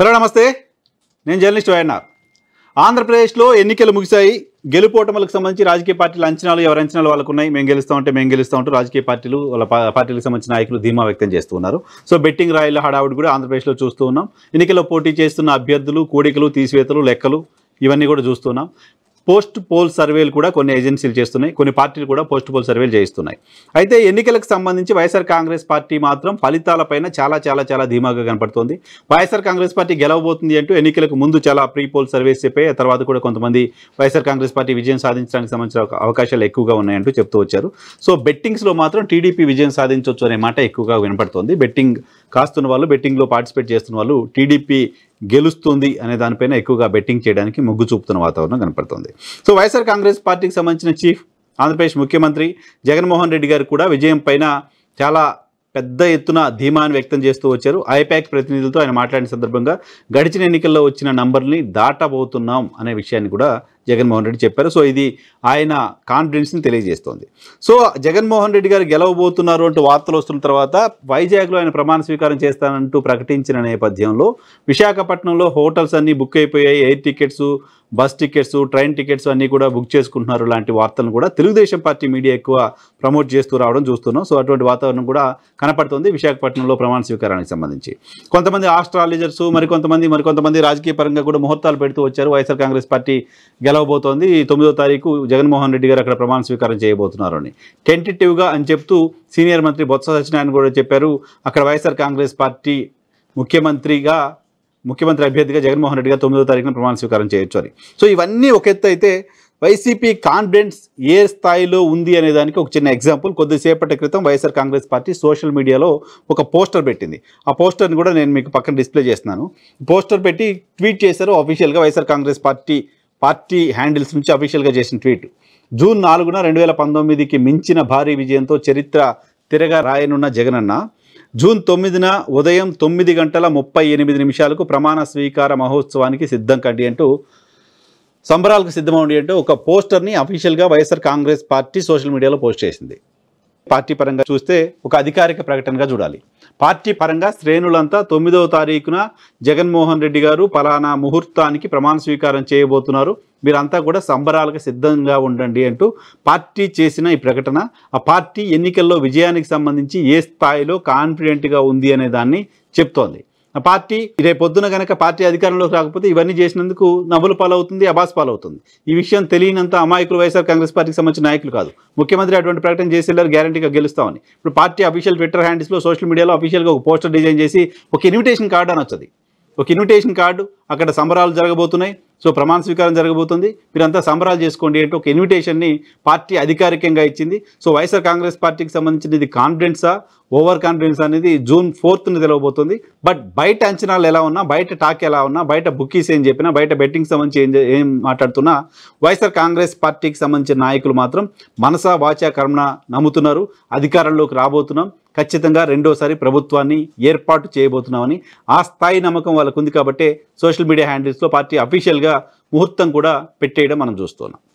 hello నమస్తే నేను journalist YNR ఆంధ్రప్రదేశ్లో ఎన్నికలు ముగిశాయి గెలుపోటములకు సంబంధించి రాజకీయ పార్టీల అంచనాలు ఎవరి అంచనాలు వాళ్ళకు ఉన్నాయి మేము గెలుస్తామంటే మేము గెలుస్తామంటూ రాజకీయ పార్టీలు వాళ్ళ పార్టీలకు సంబంధించిన నాయకులు ధీమా వ్యక్తం చేస్తున్నారు సో బెట్టింగ్ రాయల హడావుడి కూడా ఆంధ్రప్రదేశ్లో చూస్తూ ఉన్నాం ఎన్నికల్లో పోటీ చేస్తున్న అభ్యర్థులు కూడికలు తీసివేతలు లెక్కలు ఇవన్నీ కూడా చూస్తున్నాం పోస్ట్ పోల్ సర్వేలు కూడా కొన్ని ఏజెన్సీలు చేస్తున్నాయి కొన్ని పార్టీలు కూడా పోస్ట్ పోల్ సర్వేలు చేయిస్తున్నాయి అయితే ఎన్నికలకు సంబంధించి వైఎస్ఆర్ కాంగ్రెస్ పార్టీ మాత్రం ఫలితాలపైన చాలా చాలా చాలా ధీమాగా కనపడుతోంది వైఎస్ఆర్ కాంగ్రెస్ పార్టీ గెలవబోతుంది అంటూ ఎన్నికలకు ముందు చాలా ప్రీ పోల్ సర్వేస్ చెప్పాయి తర్వాత కూడా కొంతమంది వైఎస్ఆర్ కాంగ్రెస్ పార్టీ విజయం సాధించడానికి సంబంధించిన అవకాశాలు ఎక్కువగా ఉన్నాయంటూ చెప్తూ వచ్చారు సో బెట్టింగ్స్లో మాత్రం టీడీపీ విజయం సాధించవచ్చు అనే మాట ఎక్కువగా వినపడుతోంది బెట్టింగ్ కాస్తున్న వాళ్ళు బెట్టింగ్లో పార్టిసిపేట్ చేస్తున్న వాళ్ళు టీడీపీ గెలుస్తుంది అనే దానిపైన ఎక్కువగా బెట్టింగ్ చేయడానికి మొగ్గు చూపుతున్న వాతావరణం కనపడుతుంది సో వైఎస్ఆర్ కాంగ్రెస్ పార్టీకి సంబంధించిన చీఫ్ ఆంధ్రప్రదేశ్ ముఖ్యమంత్రి జగన్మోహన్ రెడ్డి గారు కూడా విజయం పైన చాలా పెద్ద ఎత్తున ధీమాను వ్యక్తం చేస్తూ వచ్చారు ఐపాక్ ప్రతినిధులతో ఆయన మాట్లాడిన సందర్భంగా గడిచిన ఎన్నికల్లో వచ్చిన నంబర్ని దాటబోతున్నాం అనే విషయాన్ని కూడా జగన్మోహన్ రెడ్డి చెప్పారు సో ఇది ఆయన కాన్ఫిడెన్స్ని తెలియజేస్తోంది సో జగన్మోహన్ రెడ్డి గారు గెలవబోతున్నారు అంటూ వార్తలు వస్తున్న తర్వాత వైజాగ్లో ఆయన ప్రమాణ స్వీకారం చేస్తానంటూ ప్రకటించిన నేపథ్యంలో విశాఖపట్నంలో హోటల్స్ అన్నీ బుక్ అయిపోయాయి air tickets bus tickets train tickets అన్నీ కూడా బుక్ చేసుకుంటున్నారు లాంటి వార్తలను కూడా తెలుగుదేశం పార్టీ మీడియా ఎక్కువ ప్రమోట్ చేస్తూ రావడం చూస్తున్నాం సో అటువంటి వాతావరణం కూడా కనపడుతుంది విశాఖపట్నంలో ప్రమాణ స్వీకారానికి సంబంధించి కొంతమంది ఆస్ట్రాలజర్స్ మరికొంతమంది మరికొంతమంది రాజకీయ పరంగా కూడా ముహూర్తాలు పెడుతూ వచ్చారు వైఎస్ఆర్ కాంగ్రెస్ పార్టీ గెల తెలవబోతోంది తొమ్మిదో తారీఖు జగన్మోహన్ రెడ్డి గారు అక్కడ ప్రమాణ స్వీకారం చేయబోతున్నారు అని టెంటేటివ్గా అని చెప్తూ సీనియర్ మంత్రి బొత్స సత్యనారాయణ కూడా చెప్పారు అక్కడ వైఎస్ఆర్ కాంగ్రెస్ పార్టీ ముఖ్యమంత్రిగా ముఖ్యమంత్రి అభ్యర్థిగా జగన్మోహన్ రెడ్డి గారు తొమ్మిదో తారీఖున ప్రమాణ స్వీకారం చేయొచ్చు అని సో ఇవన్నీ ఒక ఎత్తు అయితే వైసీపీ కాన్ఫిడెన్స్ ఏ స్థాయిలో ఉంది అనే దానికి ఒక చిన్న ఎగ్జాంపుల్ కొద్దిసేపటి క్రితం వైఎస్ఆర్ కాంగ్రెస్ పార్టీ సోషల్ మీడియాలో ఒక పోస్టర్ పెట్టింది ఆ పోస్టర్ని కూడా నేను మీకు పక్కన డిస్ప్లే చేస్తున్నాను పోస్టర్ పెట్టి ట్వీట్ చేశారు అఫీషియల్గా YSR Congress party party handles నుంచి అఫీషియల్గా చేసిన ట్వీట్ జూన్ నాలుగున రెండు వేల పంతొమ్మిదికి మించిన భారీ విజయంతో చరిత్ర తిరగా రాయనున్న జగనన్న జూన్ తొమ్మిదిన ఉదయం తొమ్మిది గంటల ముప్పై ఎనిమిది నిమిషాలకు ప్రమాణ స్వీకార మహోత్సవానికి సిద్ధం కండి అంటూ సంబరాలకు సిద్ధమవుడి అంటూ ఒక పోస్టర్ని అఫీషియల్గా వైఎస్ఆర్ కాంగ్రెస్ పార్టీ సోషల్ మీడియాలో పోస్ట్ చేసింది పార్టీ పరంగా చూస్తే ఒక అధికారిక ప్రకటనగా చూడాలి పార్టీ పరంగా శ్రేణులంతా తొమ్మిదవ తారీఖున జగన్మోహన్ రెడ్డి గారు పలానా ముహూర్తానికి ప్రమాణ స్వీకారం చేయబోతున్నారు మీరంతా కూడా సంబరాలకు సిద్ధంగా ఉండండి అంటూ పార్టీ చేసిన ఈ ప్రకటన ఆ పార్టీ ఎన్నికల్లో విజయానికి సంబంధించి ఏ స్థాయిలో కాన్ఫిడెంట్గా ఉంది అనే దాన్ని చెప్తోంది పార్టీ రేపు పొద్దున కనుక పార్టీ అధికారంలోకి రాకపోతే ఇవన్నీ చేసినందుకు నవ్వుల పాలవుతుంది అబాస్ పాలవుతుంది ఈ విషయం తెలియనంత అమాయకులు వైఎస్ఆర్ కాంగ్రెస్ పార్టీకి సంబంధించిన నాయకులు కాదు ముఖ్యమంత్రి అటువంటి ప్రకటన చేసి వెళ్ళారు గ్యారంటీగా గెలుస్తామని ఇప్పుడు పార్టీ అఫీషియల్ ట్విట్టర్ హ్యాండిల్స్లో సోషల్ మీడియాలో అఫీషియల్గా ఒక పోస్టర్ డిజైన్ చేసి ఒక ఇన్విటేషన్ కార్డు అని వచ్చింది ఒక ఇన్విటేషన్ కార్డు అక్కడ సంబరాలు జరగబోతున్నాయి సో ప్రమాణ స్వీకారం జరగబోతుంది మీరంతా సంబరాలు చేసుకోండి అంటే ఒక ఇన్విటేషన్ని పార్టీ అధికారికంగా ఇచ్చింది సో వైఎస్ఆర్ కాంగ్రెస్ పార్టీకి సంబంధించిన ఇది కాన్ఫిడెన్సా ఓవర్ కాన్ఫిడెన్స్ అనేది జూన్ ఫోర్త్ని తెలవబోతుంది బట్ బయట అంచనాలు ఎలా ఉన్నా బయట టాక్ ఎలా ఉన్నా బయట బుక్కీస్ ఏం చెప్పినా బయట బెట్టింగ్ సంబంధించి ఏం ఏం మాట్లాడుతున్నా వైఎస్ఆర్ కాంగ్రెస్ పార్టీకి సంబంధించిన నాయకులు మాత్రం మనసా వాచా కర్మణ నమ్ముతున్నారు అధికారంలోకి రాబోతున్నాం ఖచ్చితంగా రెండోసారి ప్రభుత్వాన్ని ఏర్పాటు చేయబోతున్నామని ఆ స్థాయి నమ్మకం వాళ్ళకు ఉంది కాబట్టి సోషల్ మీడియా హ్యాండిల్స్లో పార్టీ అఫీషియల్గా ముహూర్తం కూడా పెట్టేయడం మనం చూస్తున్నాం